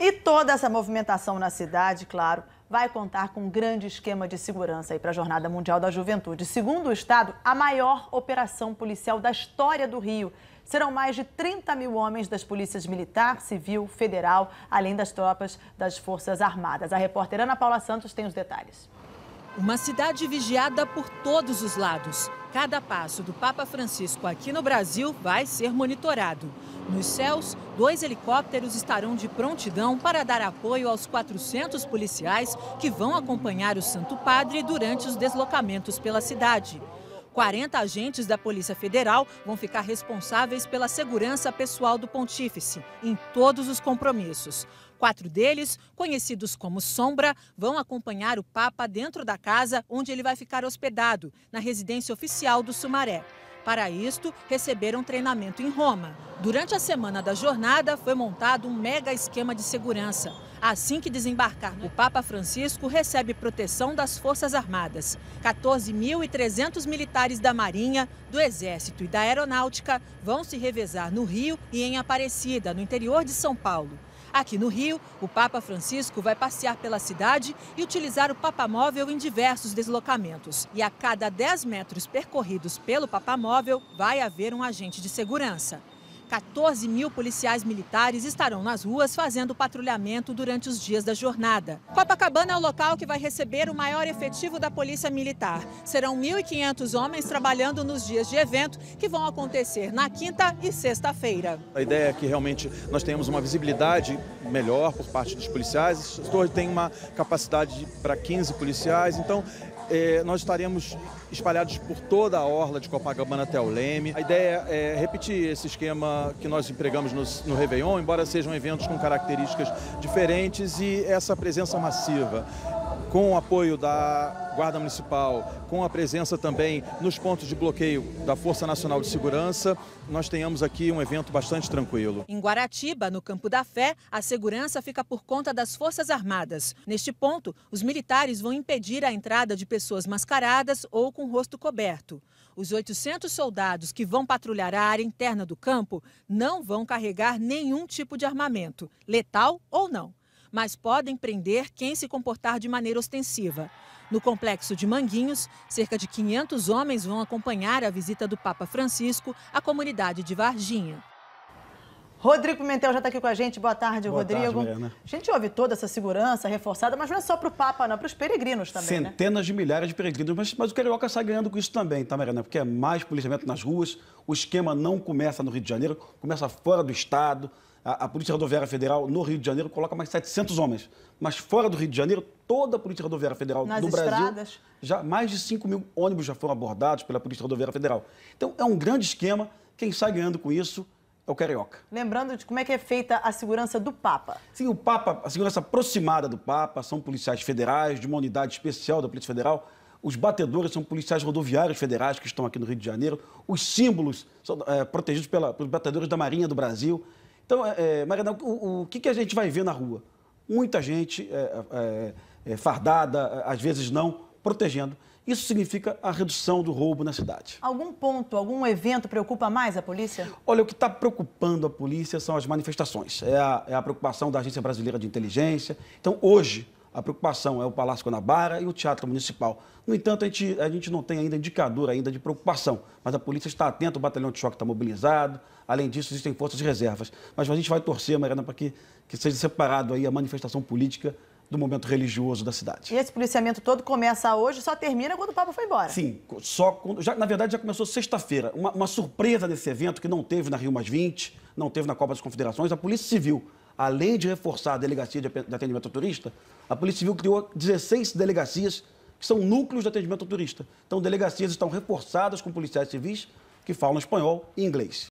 E toda essa movimentação na cidade, claro, vai contar com um grande esquema de segurança para a Jornada Mundial da Juventude. Segundo o Estado, a maior operação policial da história do Rio. Serão mais de 30 mil homens das polícias militar, civil, federal, além das tropas das Forças Armadas. A repórter Ana Paula Santos tem os detalhes. Uma cidade vigiada por todos os lados. Cada passo do Papa Francisco aqui no Brasil vai ser monitorado. Nos céus, dois helicópteros estarão de prontidão para dar apoio aos 400 policiais que vão acompanhar o Santo Padre durante os deslocamentos pela cidade. 40 agentes da Polícia Federal vão ficar responsáveis pela segurança pessoal do Pontífice em todos os compromissos. Quatro deles, conhecidos como Sombra, vão acompanhar o Papa dentro da casa onde ele vai ficar hospedado, na residência oficial do Sumaré. Para isto, receberam treinamento em Roma. Durante a semana da jornada, foi montado um mega esquema de segurança. Assim que desembarcar, o Papa Francisco recebe proteção das Forças Armadas. 14.300 militares da Marinha, do Exército e da Aeronáutica vão se revezar no Rio e em Aparecida, no interior de São Paulo. Aqui no Rio, o Papa Francisco vai passear pela cidade e utilizar o papamóvel em diversos deslocamentos. E a cada 10 metros percorridos pelo papamóvel, vai haver um agente de segurança. 14 mil policiais militares estarão nas ruas fazendo patrulhamento durante os dias da jornada. Copacabana é o local que vai receber o maior efetivo da Polícia Militar. Serão 1.500 homens trabalhando nos dias de evento que vão acontecer na quinta e sexta-feira. A ideia é que realmente nós tenhamos uma visibilidade melhor por parte dos policiais. A torre tem uma capacidade para 15 policiais, então é, nós estaremos espalhados por toda a orla de Copacabana até o Leme. A ideia é repetir esse esquema que nós empregamos no, no Réveillon, embora sejam eventos com características diferentes e essa presença massiva com o apoio da Guarda Municipal, com a presença também nos pontos de bloqueio da Força Nacional de Segurança, nós tenhamos aqui um evento bastante tranquilo. Em Guaratiba, no Campo da Fé, a segurança fica por conta das Forças Armadas. Neste ponto, os militares vão impedir a entrada de pessoas mascaradas ou com o rosto coberto. Os 800 soldados que vão patrulhar a área interna do campo não vão carregar nenhum tipo de armamento, letal ou não mas podem prender quem se comportar de maneira ostensiva. No complexo de Manguinhos, cerca de 500 homens vão acompanhar a visita do Papa Francisco à comunidade de Varginha. Rodrigo Pimentel já está aqui com a gente. Boa tarde, Boa Rodrigo. Tarde, a gente ouve toda essa segurança reforçada, mas não é só para o Papa, não, é para os peregrinos também. Né? Centenas né? de milhares de peregrinos, mas, mas o Carioca sai ganhando com isso também, tá, Mariana? Porque é mais policiamento nas ruas, o esquema não começa no Rio de Janeiro, começa fora do estado a, a, Polícia Rodoviária Federal no Rio de Janeiro coloca mais 700 homens. Mas fora do Rio de Janeiro, toda a Polícia Rodoviária Federal Nas do estradas. Brasil, já mais de 5 mil ônibus já foram abordados pela Polícia Rodoviária Federal. Então, é um grande esquema. Quem sai ganhando com isso é o carioca. Lembrando de como é que é feita a segurança do Papa. Sim, o Papa, a segurança aproximada do Papa são policiais federais de uma unidade especial da Polícia Federal. Os batedores são policiais rodoviários federais que estão aqui no Rio de Janeiro. Os símbolos são é, protegidos pela, pelos batedores da Marinha do Brasil. Então, é, é Mariana, o, o, que, que a gente vai ver na rua? Muita gente é, é, é fardada, é, às vezes não, protegendo. Isso significa a redução do roubo na cidade. Algum ponto, algum evento preocupa mais a polícia? Olha, o que está preocupando a polícia são as manifestações. É a, é a preocupação da Agência Brasileira de Inteligência. Então, hoje, a preocupação é o Palácio Guanabara e o Teatro Municipal. No entanto, a gente, a gente não tem ainda indicador ainda de preocupação, mas a polícia está atenta, o batalhão de choque está mobilizado, além disso, existem forças de reservas. Mas a gente vai torcer, Mariana, para que, que seja separado aí a manifestação política do momento religioso da cidade. E esse policiamento todo começa hoje, só termina quando o Papa foi embora. Sim, só quando, já, na verdade já começou sexta-feira. Uma, uma surpresa desse evento que não teve na Rio Mais 20, não teve na Copa das Confederações, a Polícia Civil além de reforçar a delegacia de atendimento ao turista, a Polícia Civil criou 16 delegacias que são núcleos de atendimento ao turista. Então, delegacias estão reforçadas com policiais civis que falam espanhol e inglês.